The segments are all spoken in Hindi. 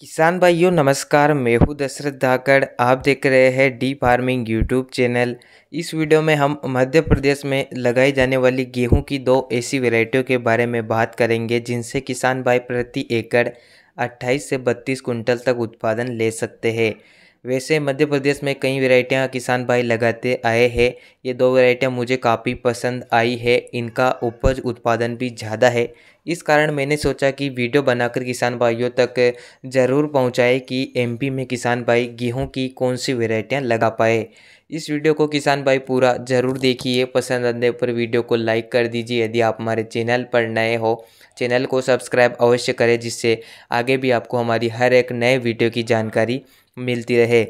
किसान भाइयों नमस्कार मैं हूँ दशरथ धाकड़ आप देख रहे हैं डी फार्मिंग यूट्यूब चैनल इस वीडियो में हम मध्य प्रदेश में लगाई जाने वाली गेहूं की दो ऐसी वेराइटियों के बारे में बात करेंगे जिनसे किसान भाई प्रति एकड़ 28 से 32 कुंटल तक उत्पादन ले सकते हैं वैसे मध्य प्रदेश में कई वेराइटियाँ किसान भाई लगाते आए हैं ये दो वेराइटियाँ मुझे काफ़ी पसंद आई है इनका उपज उत्पादन भी ज़्यादा है इस कारण मैंने सोचा कि वीडियो बनाकर किसान भाइयों तक ज़रूर पहुँचाए कि एमपी में किसान भाई गेहूँ की कौन सी वेराइटियाँ लगा पाए इस वीडियो को किसान भाई पूरा ज़रूर देखिए पसंद आने पर वीडियो को लाइक कर दीजिए यदि आप हमारे चैनल पर नए हो चैनल को सब्सक्राइब अवश्य करें जिससे आगे भी आपको हमारी हर एक नए वीडियो की जानकारी मिलती रहे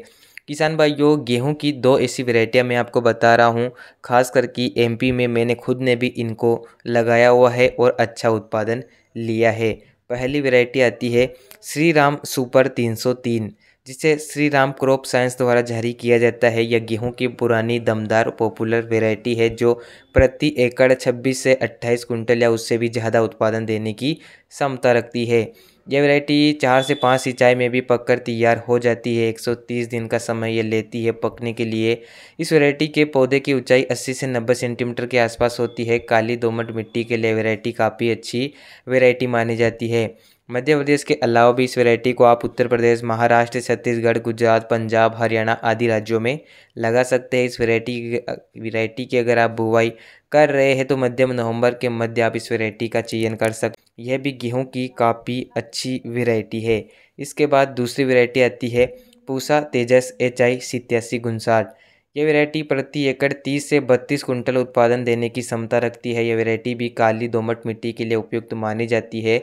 किसान भाइयों गेहूं की दो ऐसी वेराइटियाँ मैं आपको बता रहा हूं खास करके एमपी में मैंने खुद ने भी इनको लगाया हुआ है और अच्छा उत्पादन लिया है पहली वेराइटी आती है श्री राम सुपर 303 जिसे श्री राम क्रॉप साइंस द्वारा जारी किया जाता है यह गेहूं की पुरानी दमदार पॉपुलर वेराइटी है जो प्रति एकड़ छब्बीस से अट्ठाईस कुंटल या उससे भी ज़्यादा उत्पादन देने की क्षमता रखती है यह वैरायटी चार से पाँच सिंचाई में भी पककर तैयार हो जाती है 130 दिन का समय ये लेती है पकने के लिए इस वैरायटी के पौधे की ऊंचाई 80 से 90 सेंटीमीटर के आसपास होती है काली दोमट मिट्टी के लिए वैरायटी काफ़ी अच्छी वैरायटी मानी जाती है मध्य प्रदेश के अलावा भी इस वैरायटी को आप उत्तर प्रदेश महाराष्ट्र छत्तीसगढ़ गुजरात पंजाब हरियाणा आदि राज्यों में लगा सकते हैं इस वैरायटी वैरायटी की अगर आप बुवाई कर रहे हैं तो मध्यम नवंबर के मध्य आप इस वैरायटी का चयन कर सकते यह भी गेहूँ की काफ़ी अच्छी वैरायटी है इसके बाद दूसरी वेरायटी आती है पूसा तेजस एच आई सितयासी गुनसाठ यह वैरायटी प्रति एकड़ तीस से बत्तीस कुंटल उत्पादन देने की क्षमता रखती है यह वैरायटी भी काली दोमट मिट्टी के लिए उपयुक्त मानी जाती है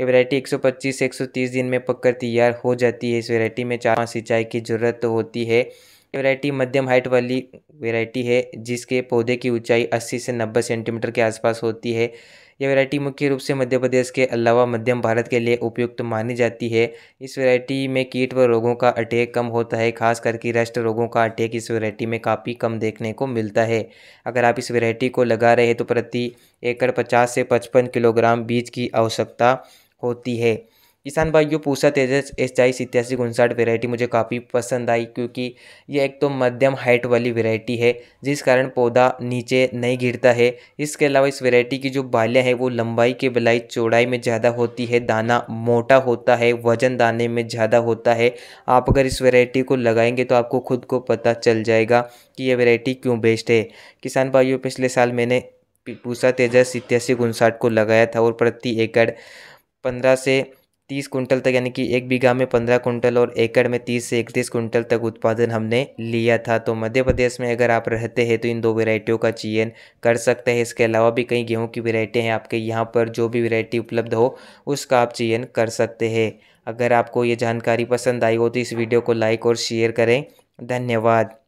यह वैरायटी 125 से 130 दिन में पककर तैयार हो जाती है इस वैरायटी में चार सिंचाई की जरूरत तो होती है यह वैरायटी मध्यम हाइट वाली वैरायटी है जिसके पौधे की ऊंचाई 80 से 90 सेंटीमीटर के आसपास होती है यह वैरायटी मुख्य रूप से मध्य प्रदेश के अलावा मध्यम भारत के लिए उपयुक्त मानी जाती है इस वैरायटी में कीट व रोगों का अटैक कम होता है खास करके रेस्ट रोगों का अटैक इस वैरायटी में काफ़ी कम देखने को मिलता है अगर आप इस वैरायटी को लगा रहे हैं तो प्रति एकड़ पचास से पचपन किलोग्राम बीज की आवश्यकता होती है किसान भाई पूसा तेजस एस चाईस इत्यासी उनसाठ वेराइटी मुझे काफ़ी पसंद आई क्योंकि ये एक तो मध्यम हाइट वाली वेराइटी है जिस कारण पौधा नीचे नहीं गिरता है इसके अलावा इस वेरायटी की जो बालियाँ हैं वो लंबाई के बलाई चौड़ाई में ज़्यादा होती है दाना मोटा होता है वजन दाने में ज़्यादा होता है आप अगर इस वेरायटी को लगाएंगे तो आपको खुद को पता चल जाएगा कि यह वेरायटी क्यों बेस्ट है किसान भाइयों पिछले साल मैंने पूसा तेजस इत्यासी उनसाठ को लगाया था और प्रति एकड़ पंद्रह से तीस कुंटल तक यानी कि एक बीघा में पंद्रह कुंटल और एकड़ में तीस से इकतीस कुंटल तक उत्पादन हमने लिया था तो मध्य प्रदेश में अगर आप रहते हैं तो इन दो वेरायटियों का चयन कर सकते हैं इसके अलावा भी कई गेहूं की वेरायटी हैं आपके यहाँ पर जो भी वेरायटी उपलब्ध हो उसका आप चयन कर सकते हैं अगर आपको ये जानकारी पसंद आई हो तो इस वीडियो को लाइक और शेयर करें धन्यवाद